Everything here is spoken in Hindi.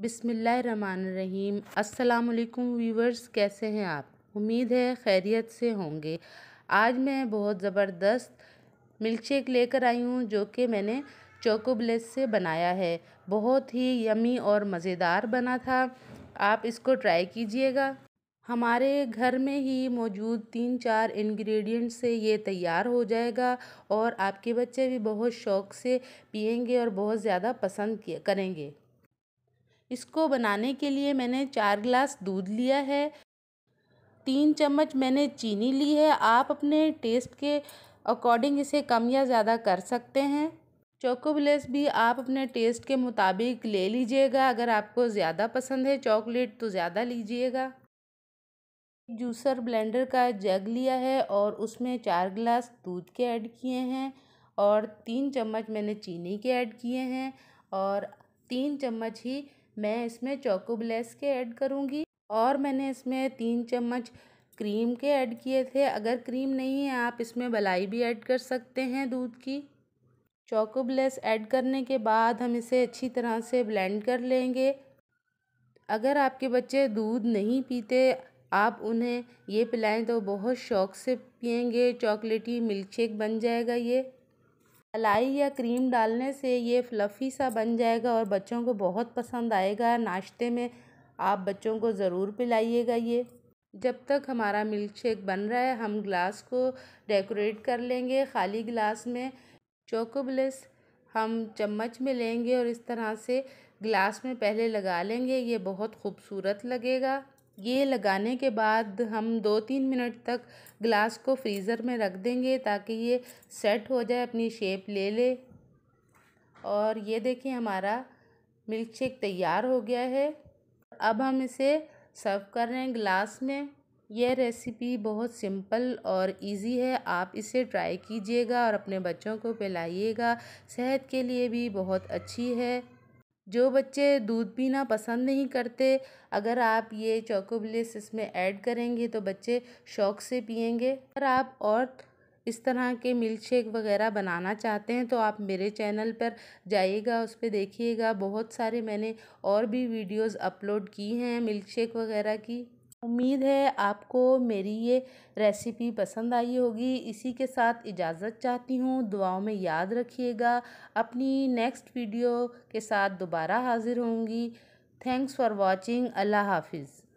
बिसमीम अस्सलाम वीवर्स कैसे हैं आप उम्मीद है खैरियत से होंगे आज मैं बहुत ज़बरदस्त मिल्क शेक लेकर आई हूँ जो कि मैंने चोको ब्लेस से बनाया है बहुत ही यमी और मज़ेदार बना था आप इसको ट्राई कीजिएगा हमारे घर में ही मौजूद तीन चार इंग्रेडिएंट से ये तैयार हो जाएगा और आपके बच्चे भी बहुत शौक़ से पियेंगे और बहुत ज़्यादा पसंद करेंगे इसको बनाने के लिए मैंने चार गिलास दूध लिया है तीन चम्मच मैंने चीनी ली है आप अपने टेस्ट के अकॉर्डिंग इसे कम या ज़्यादा कर सकते हैं चोकोब्लेस भी आप अपने टेस्ट के मुताबिक ले लीजिएगा अगर आपको ज़्यादा पसंद है चॉकलेट तो ज़्यादा लीजिएगा जूसर ब्लेंडर का जग लिया है और उसमें चार गिलास दूध के ऐड किए हैं और तीन चम्मच मैंने चीनी के ऐड किए हैं और तीन चम्मच ही मैं इसमें चोको के ऐड करूँगी और मैंने इसमें तीन चम्मच क्रीम के ऐड किए थे अगर क्रीम नहीं है आप इसमें बलाई भी ऐड कर सकते हैं दूध की चोको ऐड करने के बाद हम इसे अच्छी तरह से ब्लेंड कर लेंगे अगर आपके बच्चे दूध नहीं पीते आप उन्हें ये पिलाएं तो बहुत शौक़ से पियेंगे चॉकलेटी मिल्क शेक बन जाएगा ये मलाई या क्रीम डालने से ये फ्लफ़ी सा बन जाएगा और बच्चों को बहुत पसंद आएगा नाश्ते में आप बच्चों को ज़रूर पिलाइएगा ये जब तक हमारा मिल्क शेक बन रहा है हम ग्लास को डेकोरेट कर लेंगे खाली गिलास में चोकोबलेस हम चम्मच में लेंगे और इस तरह से ग्लास में पहले लगा लेंगे ये बहुत खूबसूरत लगेगा ये लगाने के बाद हम दो तीन मिनट तक ग्लास को फ्रीज़र में रख देंगे ताकि ये सेट हो जाए अपनी शेप ले ले और ये देखिए हमारा मिल्क शेक तैयार हो गया है अब हम इसे सर्व कर रहे हैं ग्लास में यह रेसिपी बहुत सिंपल और इजी है आप इसे ट्राई कीजिएगा और अपने बच्चों को पिलाइएगा सेहत के लिए भी बहुत अच्छी है जो बच्चे दूध पीना पसंद नहीं करते अगर आप ये चोको इसमें ऐड करेंगे तो बच्चे शौक़ से पियेंगे अगर आप और इस तरह के मिल्क शेक वगैरह बनाना चाहते हैं तो आप मेरे चैनल पर जाइएगा उस पर देखिएगा बहुत सारे मैंने और भी वीडियोस अपलोड की हैं मिल्क शेक वगैरह की उम्मीद है आपको मेरी ये रेसिपी पसंद आई होगी इसी के साथ इजाज़त चाहती हूँ दुआओं में याद रखिएगा अपनी नेक्स्ट वीडियो के साथ दोबारा हाज़िर होंगी थैंक्स फॉर वॉचिंग अल्लाह हाफिज़